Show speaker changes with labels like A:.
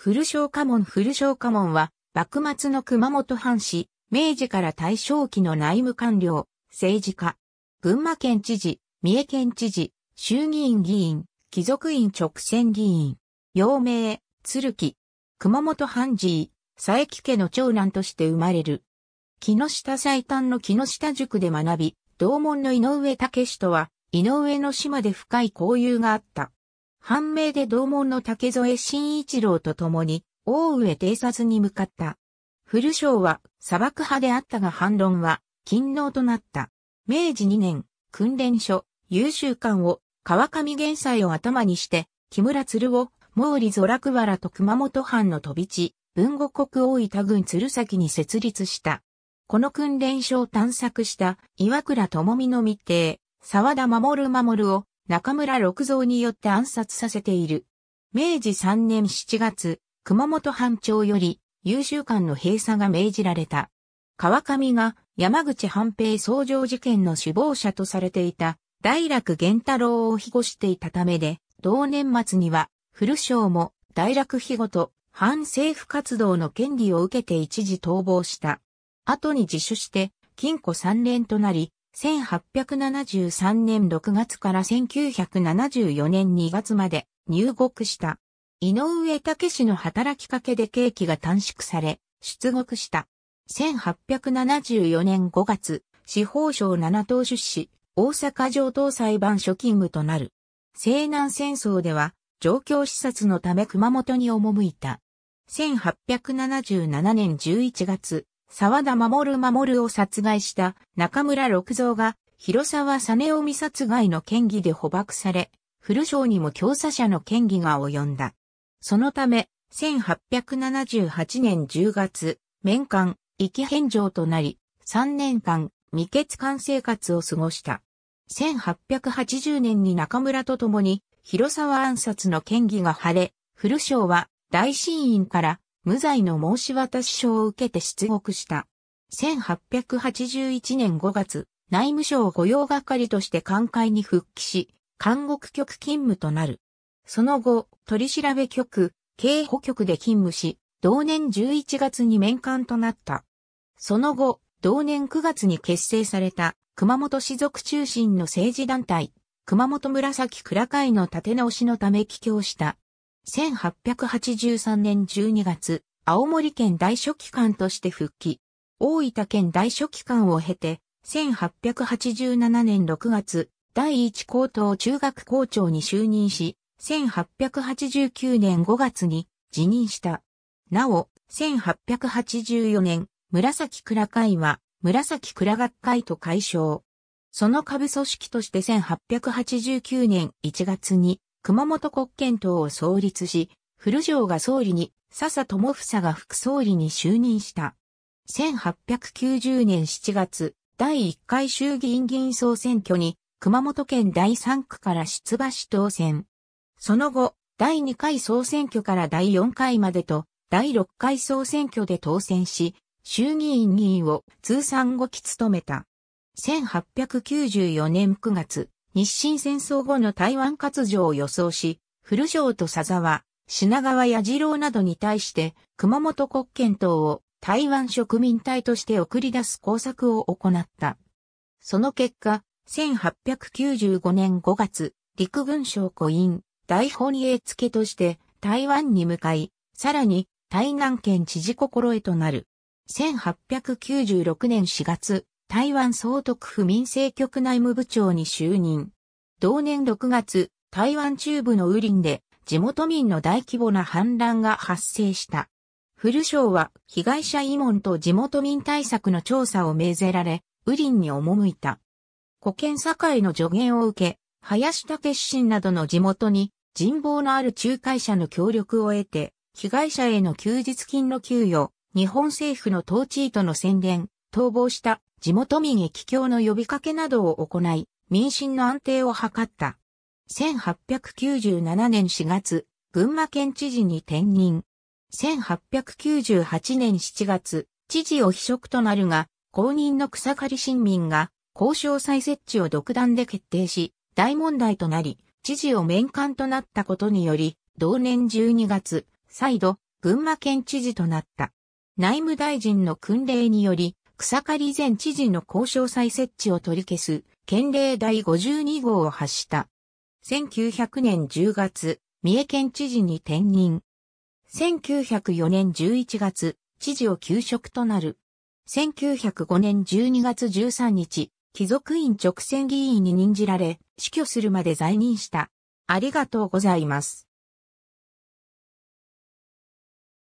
A: 古商家門古商家門は、幕末の熊本藩士、明治から大正期の内務官僚、政治家、群馬県知事、三重県知事、衆議院議員、貴族院直選議員、陽明、鶴木、熊本藩寺、佐伯家の長男として生まれる。木下最短の木下塾で学び、同門の井上武とは、井上の島で深い交友があった。判明で同門の竹添慎一郎と共に、大上偵察に向かった。古将は砂漠派であったが反論は勤労となった。明治2年、訓練所、優秀館を川上玄斎を頭にして、木村鶴を毛利空楽ラと熊本藩の飛び地、文後国大分郡鶴崎に設立した。この訓練所を探索した岩倉智美の密偵、沢田守守を中村六蔵によって暗殺させている。明治3年7月、熊本藩庁より優秀館の閉鎖が命じられた。川上が山口半平創上事件の首謀者とされていた大楽源太郎を庇護していたためで、同年末には古将も大楽庇護と反政府活動の権利を受けて一時逃亡した。後に自首して禁錮3年となり、1873年6月から1974年2月まで入国した。井上武氏の働きかけで刑期が短縮され、出国した。1874年5月、司法省七党出資、大阪上等裁判所勤務となる。西南戦争では、状況視察のため熊本に赴いた。1877年11月、沢田守守を殺害した中村六蔵が広沢実雄未殺害の嫌疑で捕獲され、古将にも強査者の嫌疑が及んだ。そのため、1878年10月、面官、意気返上となり、3年間、未決官生活を過ごした。1880年に中村と共に、広沢暗殺の嫌疑が晴れ、古将は大神院から無罪の申し渡し書を受けて出国した。1881年5月、内務省御用係として官会に復帰し、監獄局勤務となる。その後、取調局、警保局で勤務し、同年11月に面官となった。その後、同年9月に結成された熊本市族中心の政治団体、熊本紫倉会の立て直しのため帰郷した。1883年12月、青森県大書記官として復帰。大分県大書記官を経て、1887年6月、第一高等中学校長に就任し、1889年5月に辞任した。なお、1884年、紫倉会は、紫倉学会と解消。その下部組織として1889年1月に、熊本国憲党を創立し、古城が総理に、笹智房が副総理に就任した。1890年7月、第1回衆議院議員総選挙に、熊本県第3区から出馬し当選。その後、第2回総選挙から第4回までと、第6回総選挙で当選し、衆議院議員を通算5期務めた。1894年9月、日清戦争後の台湾割譲を予想し、古城と佐沢、品川や次郎などに対して熊本国権等を台湾植民隊として送り出す工作を行った。その結果、1895年5月、陸軍省古院、大本営付けとして台湾に向かい、さらに台南県知事心得となる。1896年4月、台湾総督府民政局内務部長に就任。同年6月、台湾中部の雨林で地元民の大規模な反乱が発生した。古省は被害者慰問と地元民対策の調査を命ぜられ、雨林に赴いた。古見堺の助言を受け、林武信などの地元に人望のある仲介者の協力を得て、被害者への休日金の給与、日本政府の統治意図の宣伝、逃亡した地元民へ帰郷の呼びかけなどを行い、民心の安定を図った。1897年4月、群馬県知事に転任。1898年7月、知事を秘職となるが、公認の草刈り新民が、交渉再設置を独断で決定し、大問題となり、知事を面官となったことにより、同年12月、再度、群馬県知事となった。内務大臣の訓令により、草刈前知事の交渉再設置を取り消す、県令第52号を発した。1900年10月、三重県知事に転任。1904年11月、知事を休職となる。1905年12月13日、貴族院直選議員に任じられ、死去するまで在任した。ありがとうございます。